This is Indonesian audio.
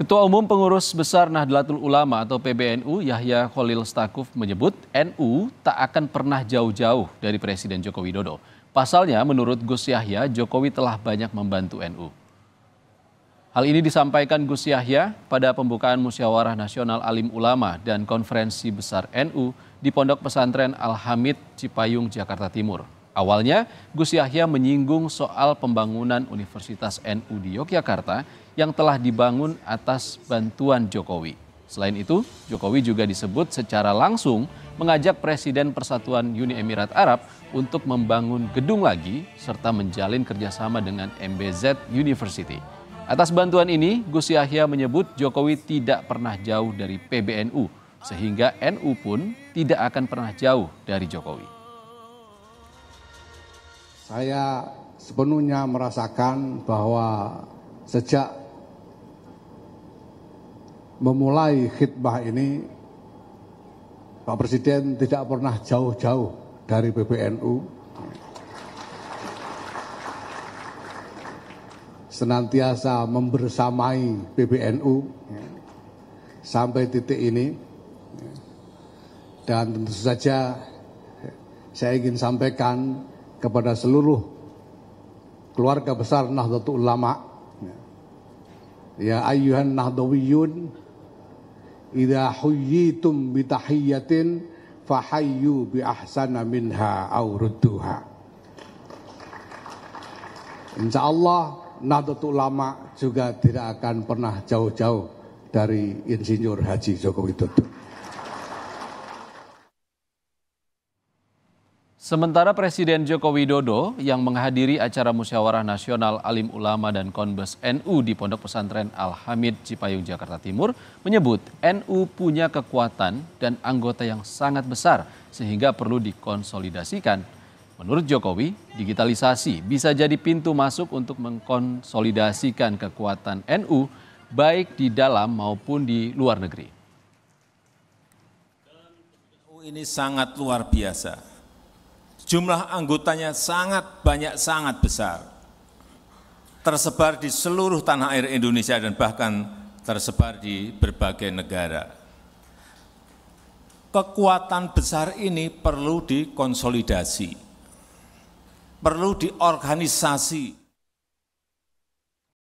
Ketua Umum Pengurus Besar Nahdlatul Ulama atau PBNU Yahya Khalil Stakuf menyebut NU tak akan pernah jauh-jauh dari Presiden Joko Widodo. Pasalnya menurut Gus Yahya, Jokowi telah banyak membantu NU. Hal ini disampaikan Gus Yahya pada pembukaan Musyawarah Nasional Alim Ulama dan Konferensi Besar NU di Pondok Pesantren Al-Hamid Cipayung, Jakarta Timur. Awalnya, Gus Yahya menyinggung soal pembangunan Universitas NU di Yogyakarta yang telah dibangun atas bantuan Jokowi. Selain itu, Jokowi juga disebut secara langsung mengajak Presiden Persatuan Uni Emirat Arab untuk membangun gedung lagi serta menjalin kerjasama dengan MBZ University. Atas bantuan ini, Gus Yahya menyebut Jokowi tidak pernah jauh dari PBNU, sehingga NU pun tidak akan pernah jauh dari Jokowi saya sepenuhnya merasakan bahwa sejak memulai khidmah ini Pak Presiden tidak pernah jauh-jauh dari PBNU. Senantiasa membersamai PBNU sampai titik ini. Dan tentu saja saya ingin sampaikan kepada seluruh keluarga besar Nahdlatul Ulama. Ya ayuhan nahdawiyun idza huyyitum bitahiyatin fahayyu bi ahsana minha aw rudduha. Insyaallah Nahdlatul Ulama juga tidak akan pernah jauh-jauh dari Insinyur Haji Joko Widodo. Sementara Presiden Joko Widodo yang menghadiri acara musyawarah nasional alim ulama dan konbes NU di Pondok Pesantren Al-Hamid Cipayung Jakarta Timur menyebut NU punya kekuatan dan anggota yang sangat besar sehingga perlu dikonsolidasikan. Menurut Jokowi, digitalisasi bisa jadi pintu masuk untuk mengkonsolidasikan kekuatan NU baik di dalam maupun di luar negeri. NU ini sangat luar biasa Jumlah anggotanya sangat banyak, sangat besar. Tersebar di seluruh tanah air Indonesia dan bahkan tersebar di berbagai negara. Kekuatan besar ini perlu dikonsolidasi, perlu diorganisasi,